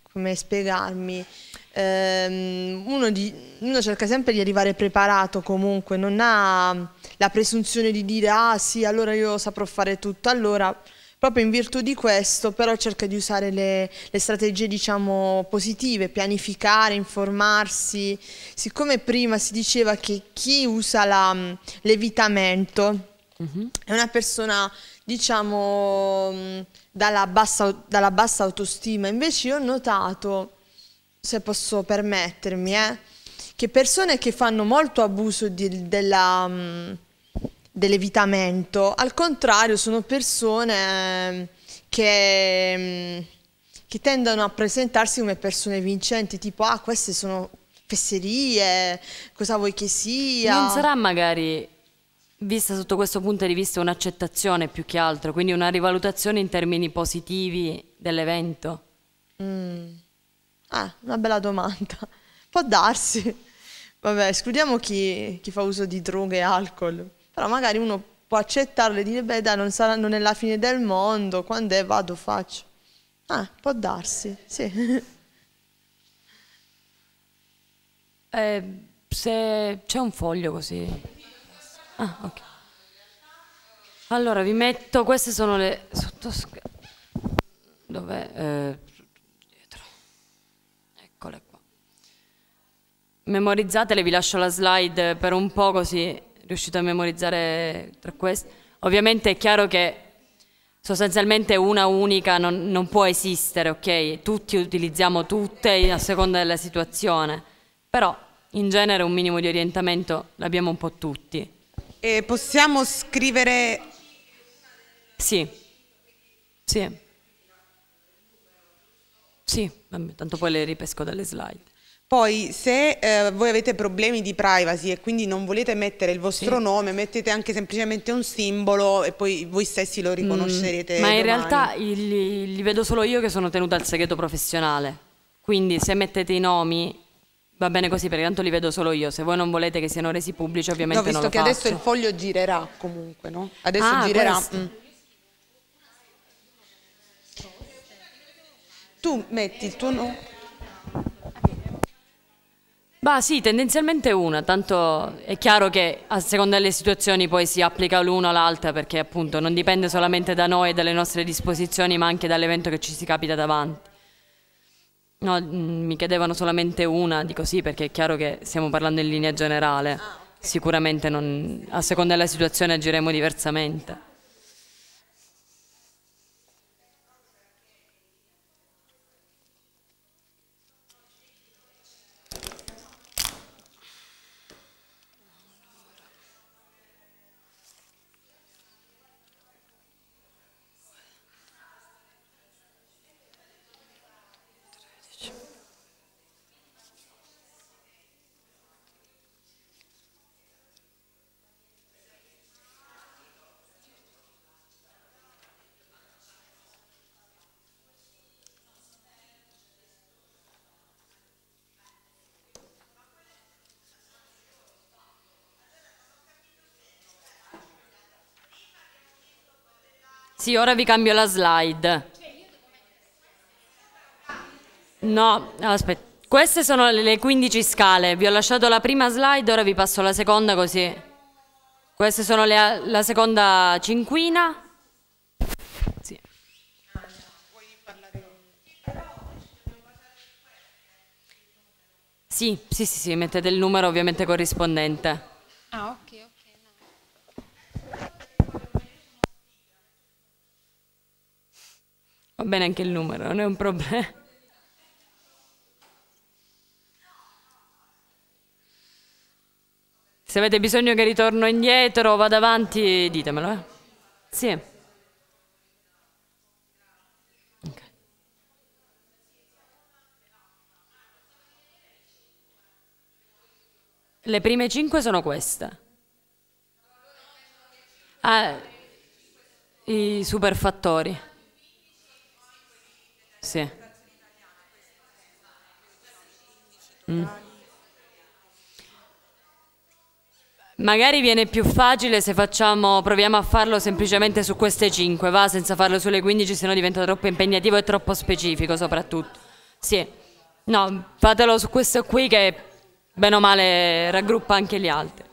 come spiegarmi, ehm, uno, di, uno, cerca sempre di arrivare preparato comunque, non ha la presunzione di dire ah sì allora io saprò fare tutto, allora proprio in virtù di questo però cerca di usare le, le strategie diciamo positive, pianificare, informarsi, siccome prima si diceva che chi usa l'evitamento mm -hmm. è una persona diciamo dalla bassa, dalla bassa autostima, invece io ho notato se posso permettermi, eh, che persone che fanno molto abuso di, della, um, dell'evitamento, al contrario sono persone mm, che, um, che tendono a presentarsi come persone vincenti, tipo ah queste sono fesserie, cosa vuoi che sia. Non sarà magari vista sotto questo punto di vista un'accettazione più che altro, quindi una rivalutazione in termini positivi dell'evento. Mm. Ah, una bella domanda. Può darsi. Vabbè, escludiamo chi, chi fa uso di droghe e alcol, però magari uno può accettarle e dire, beh dai, non, sarà, non è la fine del mondo, quando è vado faccio. Ah, può darsi, sì. Eh, se c'è un foglio così. Ah, ok. Allora vi metto, queste sono le sottoscritte. Dov'è? Eh, memorizzatele, vi lascio la slide per un po' così riuscite a memorizzare tra queste. Ovviamente è chiaro che sostanzialmente una unica non, non può esistere, ok? Tutti utilizziamo tutte a seconda della situazione, però in genere un minimo di orientamento l'abbiamo un po' tutti. E possiamo scrivere... Sì, sì. Sì, tanto poi le ripesco dalle slide. Poi se eh, voi avete problemi di privacy e quindi non volete mettere il vostro sì. nome, mettete anche semplicemente un simbolo e poi voi stessi lo mm. riconoscerete. Mm, ma in domani. realtà li, li, vedo solo io che sono tenuta al segreto professionale. Quindi se mettete i nomi va bene così perché tanto li vedo solo io. Se voi non volete che siano resi pubblici ovviamente no, non lo faccio. visto che adesso il foglio girerà comunque, no? Adesso ah, girerà. Mm. Tu metti il tuo nome. Bah sì, tendenzialmente una, tanto è chiaro che a seconda delle situazioni poi si applica l'una o l'altra perché appunto non dipende solamente da noi e dalle nostre disposizioni ma anche dall'evento che ci si capita davanti. No, mm, mi chiedevano solamente una, dico sì perché è chiaro che stiamo parlando in linea generale, ah, sicuramente non, a seconda della situazione agiremo diversamente. Ragazzi, ora vi cambio la slide. No, aspetta. Queste sono le 15 scale. Vi ho lasciato la prima slide, ora vi passo la seconda così. Queste sono le, la seconda cinquina. Sì. sì, sì, sì, sì, mettete il numero ovviamente corrispondente. Ah, ok. Va bene anche il numero, non è un problema. Se avete bisogno che ritorno indietro o vado avanti, ditemelo. Eh. Sì. Le prime 5 sono queste. Ah, I superfattori. Sì. Mm. Magari viene più facile se facciamo, proviamo a farlo semplicemente su queste 5, va senza farlo sulle 15, sennò diventa troppo impegnativo e troppo specifico soprattutto. Sì, no, fatelo su questo qui che bene o male raggruppa anche gli altri.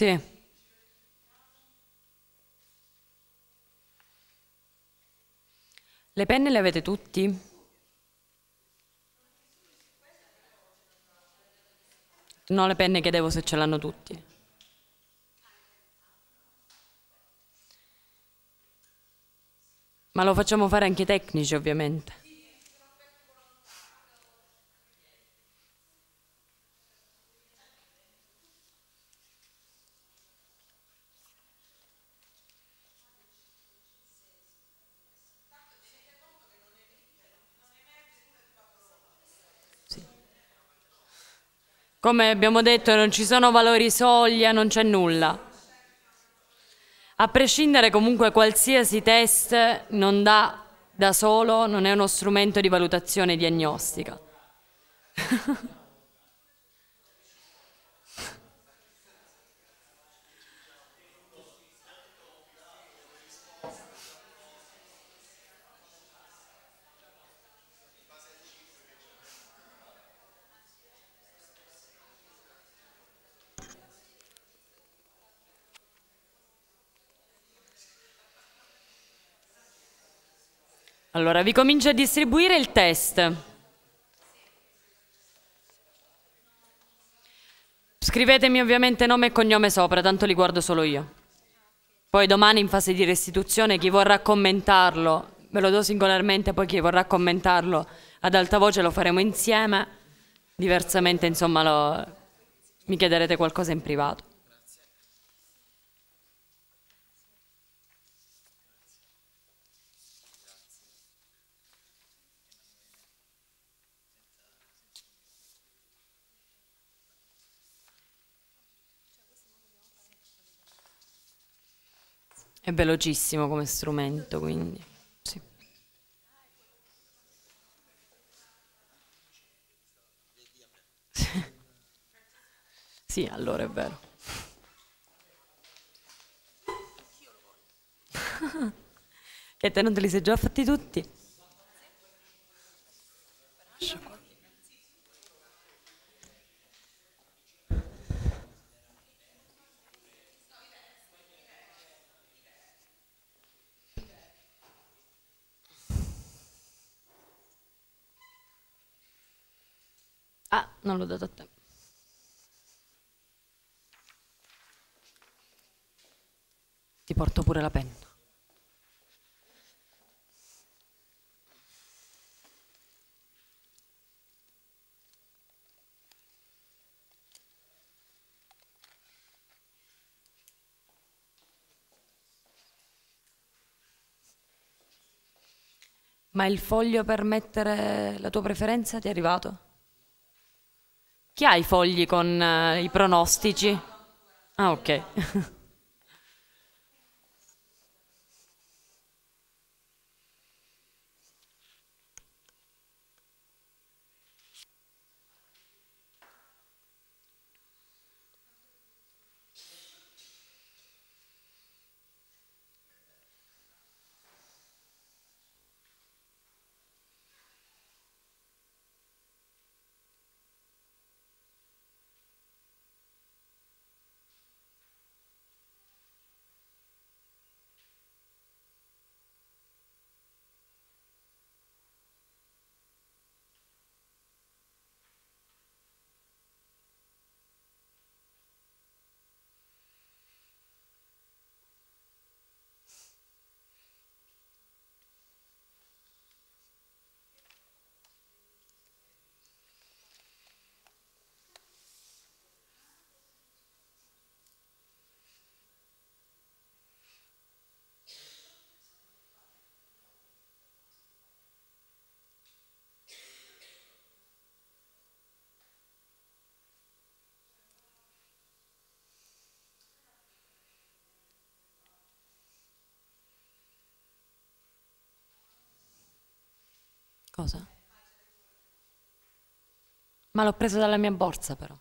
Sì. Le penne le avete tutti? No, le penne chiedevo se ce l'hanno tutti. Ma lo facciamo fare anche i tecnici, ovviamente. Come abbiamo detto non ci sono valori soglia, non c'è nulla. A prescindere comunque qualsiasi test non dà da solo, non è uno strumento di valutazione diagnostica. Allora, vi comincio a distribuire il test. Scrivetemi ovviamente nome e cognome sopra, tanto li guardo solo io. Poi domani in fase di restituzione chi vorrà commentarlo, ve lo do singolarmente, poi chi vorrà commentarlo ad alta voce lo faremo insieme, diversamente insomma lo... mi chiederete qualcosa in privato. È velocissimo come strumento, quindi. Sì. sì, allora è vero. e te non te li sei già fatti tutti? Non l'ho dato a te. Ti porto pure la penna. Ma il foglio per mettere la tua preferenza ti è arrivato? Chi ha i fogli con uh, i pronostici? Ah, ok. Cosa? Ma l'ho preso dalla mia borsa però.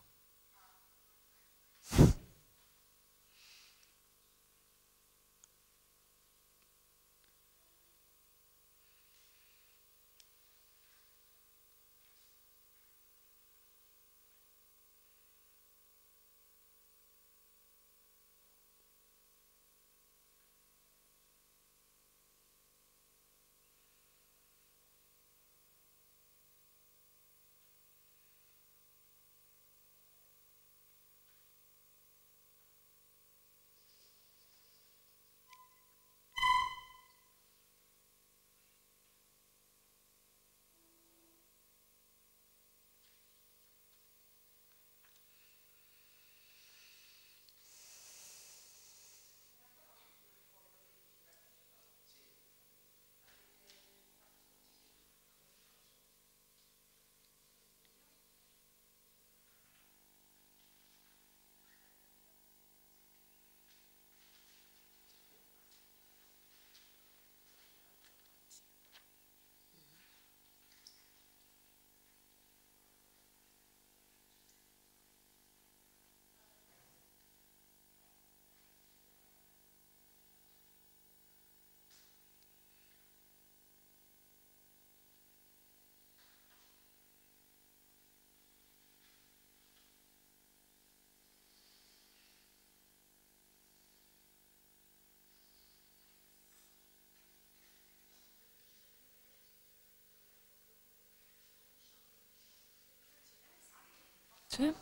Two.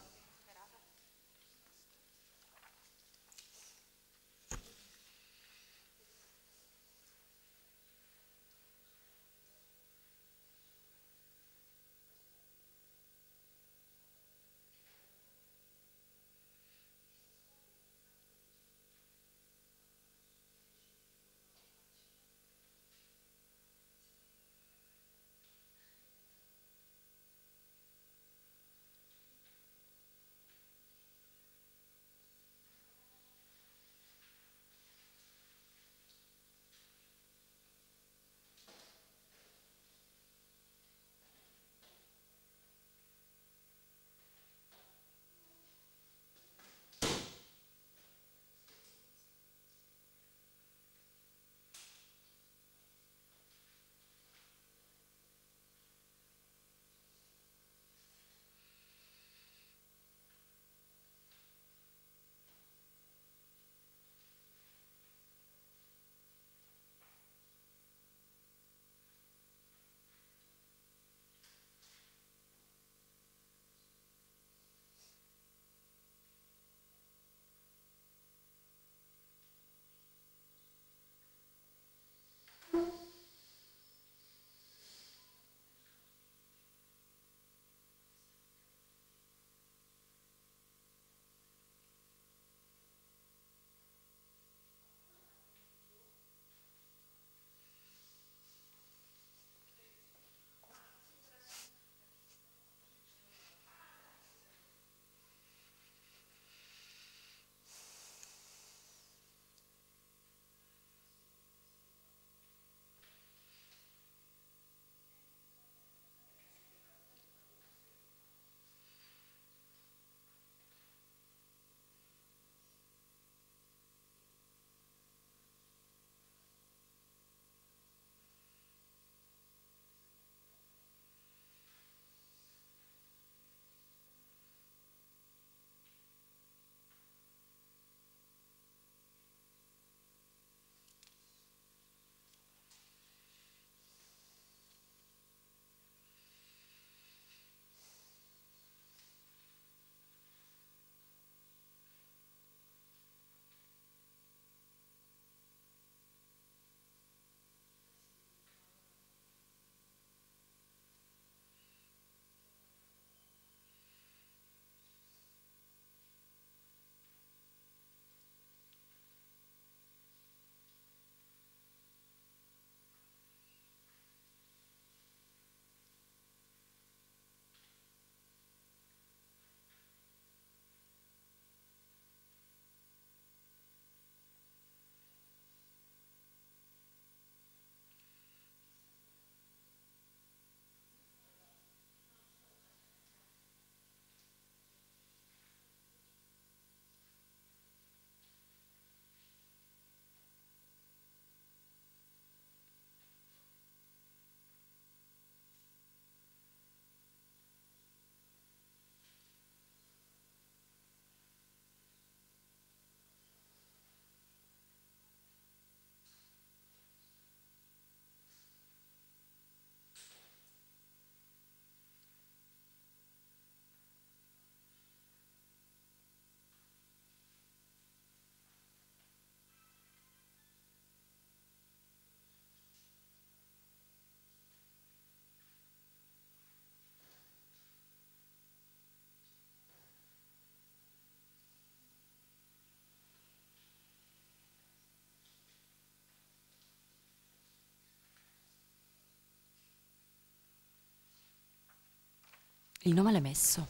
Il nome l'hai messo.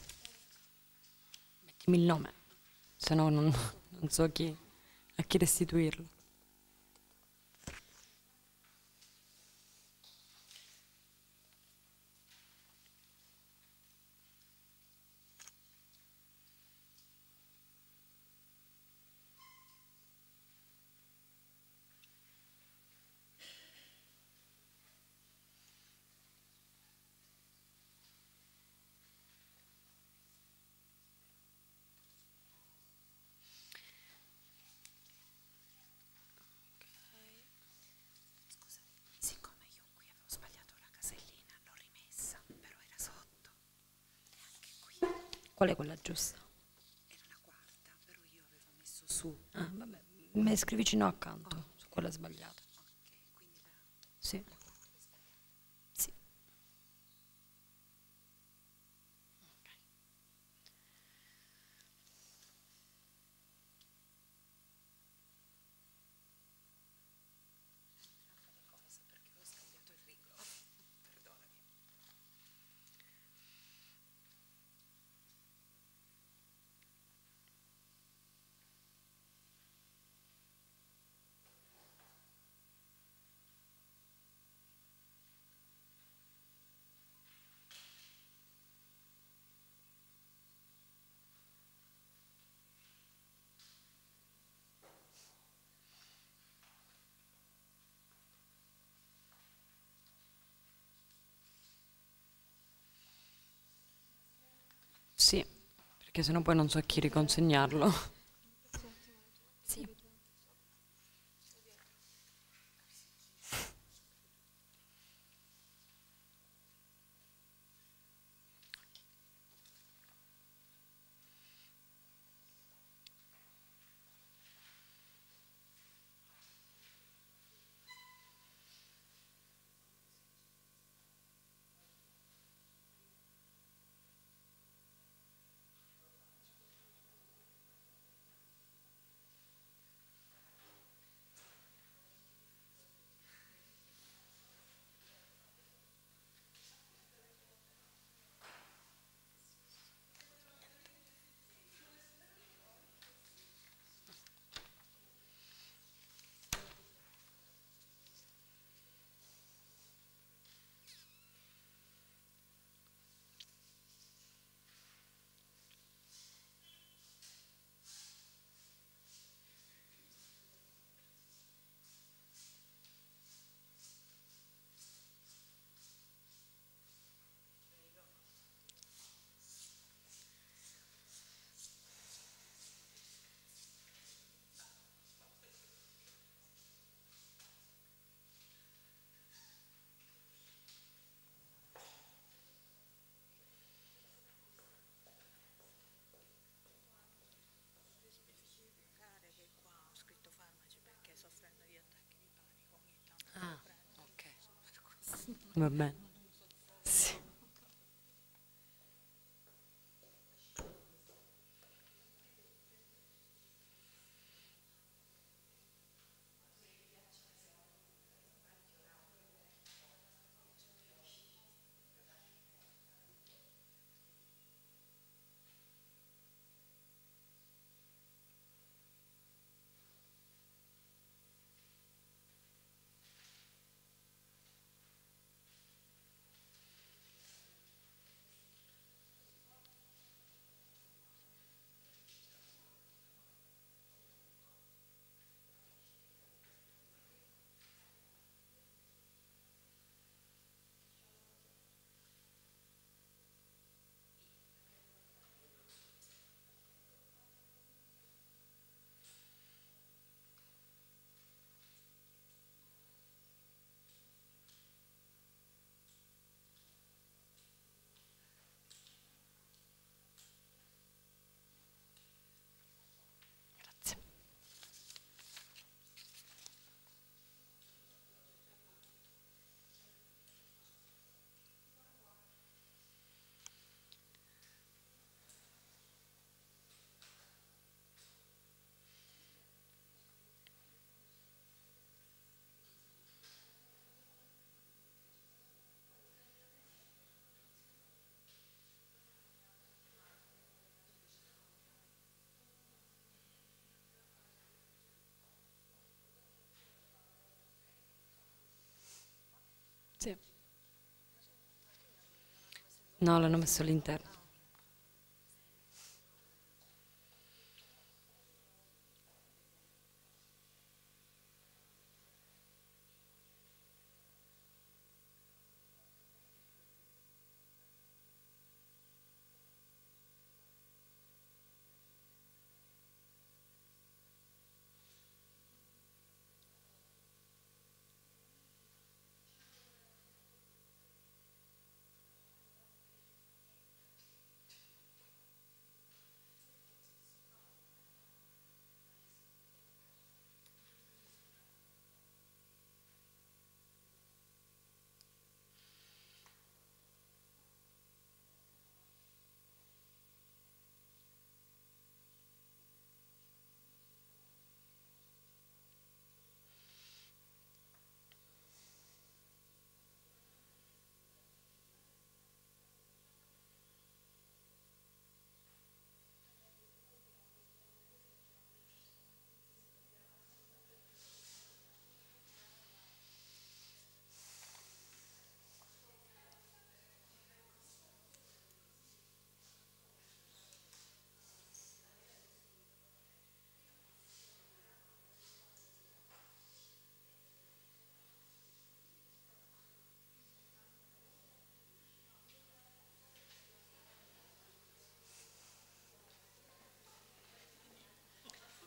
Mettimi il nome, se no non, non so chi, a chi restituirlo. Qual è quella giusta? Era la quarta, però io avevo messo su. Ah, vabbè, me scrivici no accanto, oh. su quella sbagliata. Ok, quindi la... Sì. perché sennò poi non so a chi riconsegnarlo. movement No, l'hanno messo all'interno.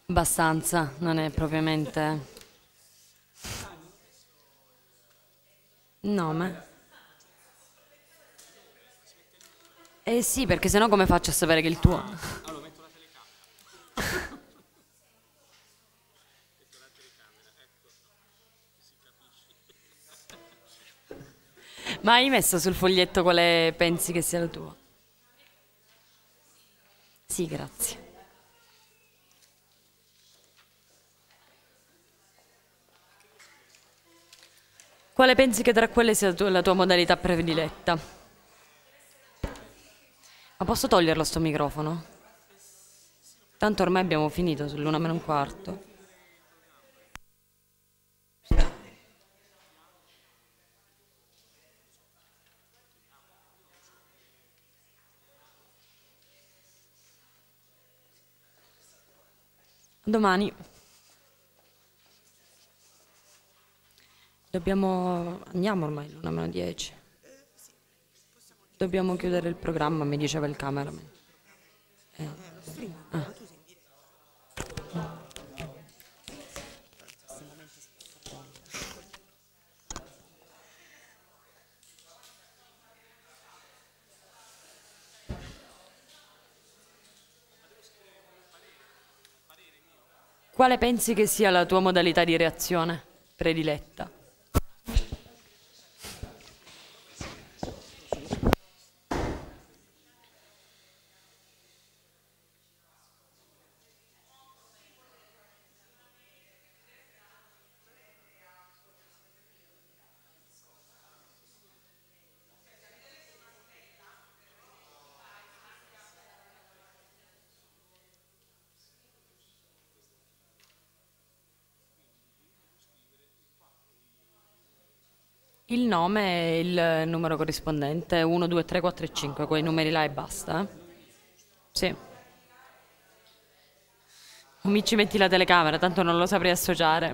Abbastanza, non è propriamente... No, ma... Eh sì, perché sennò come faccio a sapere che il tuo... Allora, metto la telecamera. Ma hai messo sul foglietto quale pensi che sia la tua? Sì, grazie. Quale pensi che tra quelle sia la tua modalità prediletta? Ma posso toglierlo sto microfono? Tanto ormai abbiamo finito, sull'una meno un quarto. domani. Dobbiamo, andiamo ormai, l'una meno 10. Dobbiamo chiudere il programma, mi diceva il cameraman. Eh. Ah. Quale pensi che sia la tua modalità di reazione prediletta? Il nome e il numero corrispondente, 1, 2, 3, 4 e 5, quei numeri là e basta. Eh. Sì. Non mi ci metti la telecamera, tanto non lo saprei associare.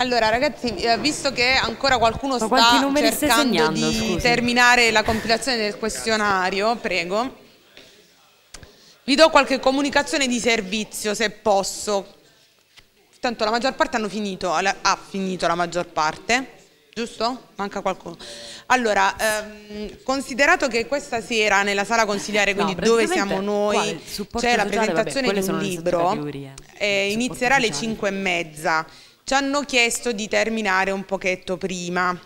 Allora ragazzi, eh, visto che ancora qualcuno Ma sta cercando di scusi. terminare la compilazione del questionario, prego, vi do qualche comunicazione di servizio se posso. Tanto la maggior parte hanno finito, ha finito la maggior parte, giusto? Manca qualcuno. Allora, ehm, considerato che questa sera nella sala consigliare, quindi no, dove siamo noi, c'è la presentazione vabbè, di un libro, eh, inizierà alle 5 e mezza. Ci hanno chiesto di terminare un pochetto prima,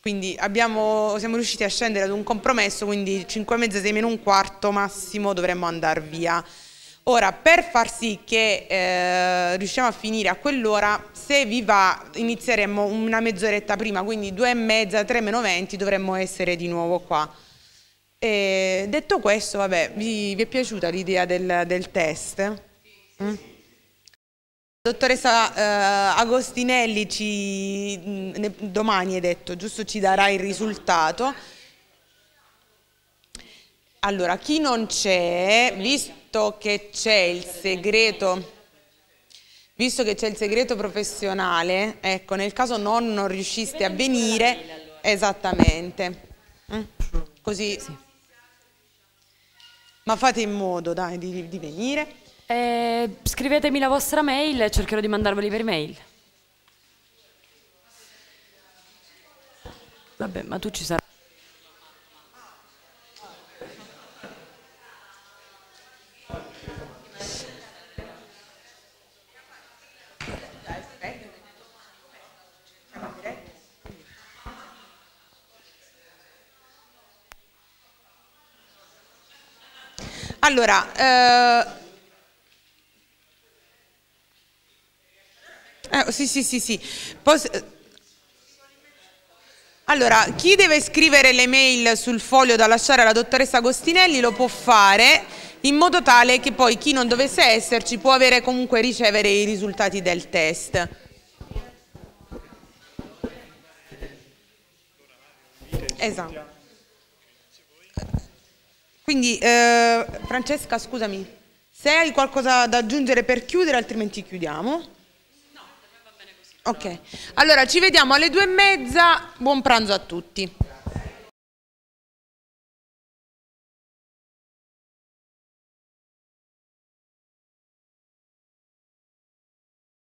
quindi abbiamo, siamo riusciti a scendere ad un compromesso, quindi 5 e mezza, 6 meno un quarto massimo dovremmo andare via. Ora, per far sì che eh, riusciamo a finire a quell'ora, se vi va, inizieremo una mezz'oretta prima, quindi 2 e mezza, 3 meno 20, dovremmo essere di nuovo qua. E detto questo, vabbè, vi, vi è piaciuta l'idea del, del, test? Mm? Dottoressa eh, Agostinelli ci, mm, ne, domani è detto, giusto ci darà il risultato. Allora, chi non c'è, visto che c'è il segreto... Visto che c'è il segreto professionale, ecco, nel caso non, non riusciste a venire, esattamente. Mm? Così. Ma fate in modo, dai, di, di venire. Eh, scrivetemi la vostra mail e cercherò di mandarveli per mail. Vabbè, ma tu ci sarai. Allora, eh, Eh, sì, sì, sì, sì. Pos eh, allora, chi deve scrivere le mail sul foglio da lasciare alla dottoressa Agostinelli lo può fare in modo tale che poi chi non dovesse esserci può avere comunque ricevere i risultati del test. Esatto. Quindi eh, Francesca, scusami, se hai qualcosa da aggiungere per chiudere, altrimenti chiudiamo. Ok, allora ci vediamo alle due e mezza, buon pranzo a tutti.